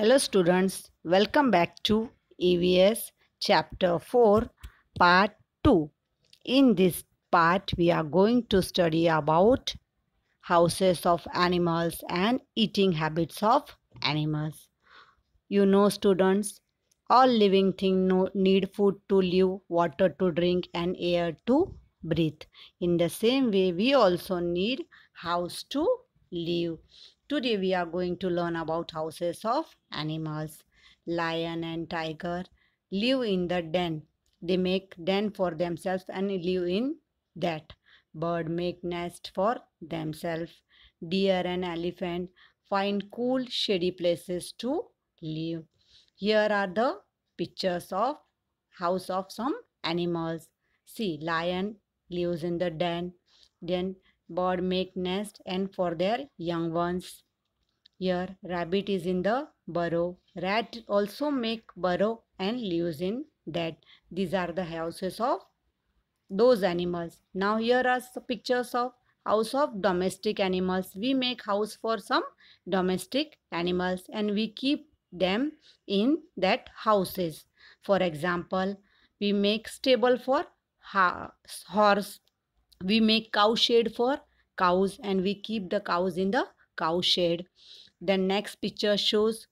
Hello students, welcome back to EVS chapter 4 part 2. In this part we are going to study about houses of animals and eating habits of animals. You know students, all living things need food to live, water to drink and air to breathe. In the same way we also need house to live. Today we are going to learn about houses of animals. Lion and tiger live in the den. They make den for themselves and live in that. Bird make nest for themselves. Deer and elephant find cool shady places to live. Here are the pictures of house of some animals. See lion lives in the den. Then bird make nest and for their young ones. Here rabbit is in the burrow. Rat also make burrow and lives in that. These are the houses of those animals. Now here are the pictures of house of domestic animals. We make house for some domestic animals and we keep them in that houses. For example, we make stable for horse we make cow shed for cows and we keep the cows in the cow shed the next picture shows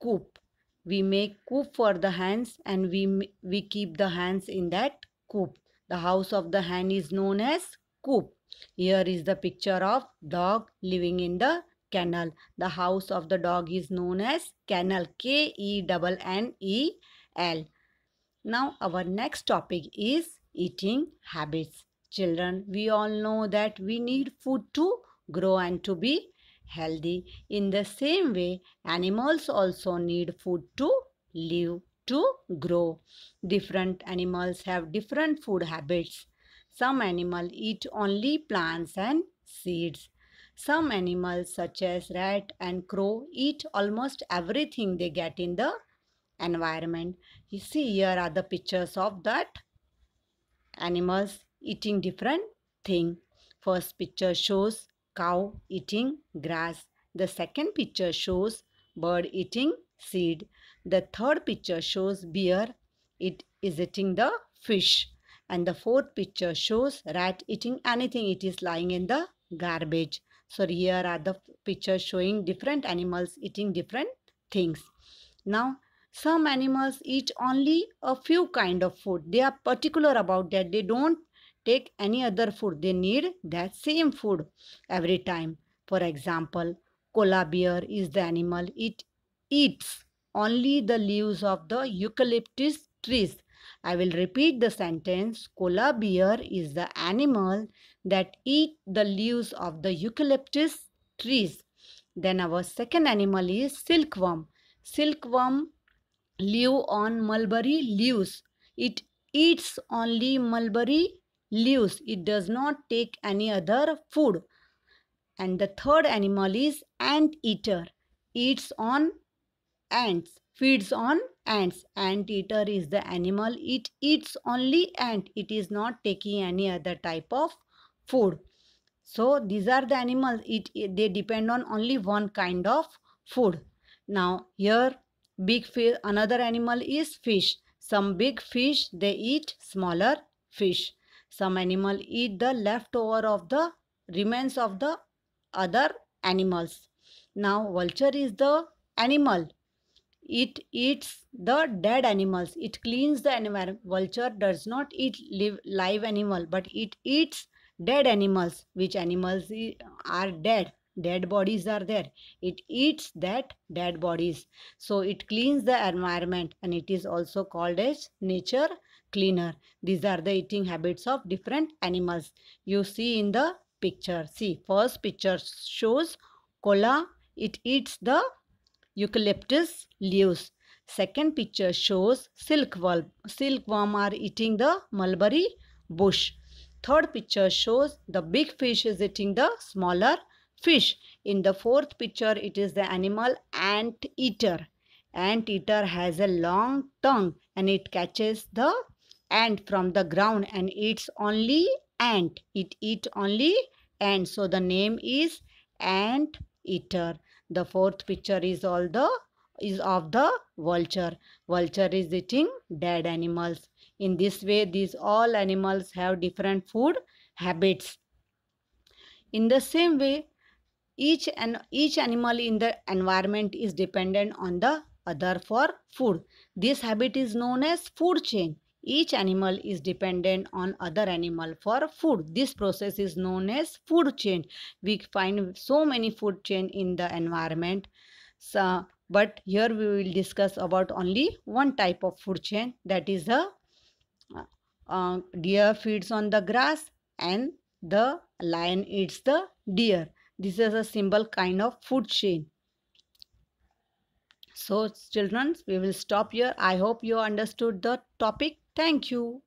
coop we make coop for the hens and we we keep the hens in that coop the house of the hen is known as coop here is the picture of dog living in the kennel the house of the dog is known as kennel k e double n e l now our next topic is eating habits Children, we all know that we need food to grow and to be healthy. In the same way, animals also need food to live, to grow. Different animals have different food habits. Some animals eat only plants and seeds. Some animals such as rat and crow eat almost everything they get in the environment. You see here are the pictures of that animals eating different thing. First picture shows cow eating grass. The second picture shows bird eating seed. The third picture shows bear it is eating the fish. And the fourth picture shows rat eating anything it is lying in the garbage. So here are the pictures showing different animals eating different things. Now some animals eat only a few kind of food. They are particular about that. They don't take any other food. They need that same food every time. For example, koala bear is the animal. It eats only the leaves of the eucalyptus trees. I will repeat the sentence. Koala bear is the animal that eat the leaves of the eucalyptus trees. Then our second animal is silkworm. Silkworm live on mulberry leaves. It eats only mulberry leaves. It does not take any other food. And the third animal is ant eater. Eats on ants. Feeds on ants. Ant eater is the animal. It eats only ant. It is not taking any other type of food. So these are the animals. It, it they depend on only one kind of food. Now here big fish another animal is fish. Some big fish they eat smaller fish. Some animal eat the leftover of the remains of the other animals. Now vulture is the animal. It eats the dead animals. It cleans the environment. Vulture does not eat live, live animal but it eats dead animals which animals are dead dead bodies are there it eats that dead bodies so it cleans the environment and it is also called as nature cleaner. These are the eating habits of different animals. You see in the picture. See, first picture shows koala. It eats the eucalyptus leaves. Second picture shows silkworm. Silkworm are eating the mulberry bush. Third picture shows the big fish is eating the smaller fish. In the fourth picture, it is the animal ant eater. Ant eater has a long tongue and it catches the ant from the ground and eats only ant. It eats only ant. So the name is ant eater. The fourth picture is all the is of the vulture. Vulture is eating dead animals. In this way, these all animals have different food habits. In the same way, each and each animal in the environment is dependent on the other for food. This habit is known as food chain. Each animal is dependent on other animal for food. This process is known as food chain. We find so many food chain in the environment. So, but here we will discuss about only one type of food chain that is the uh, uh, deer feeds on the grass and the lion eats the deer. This is a simple kind of food chain. So children, we will stop here. I hope you understood the topic. Thank you.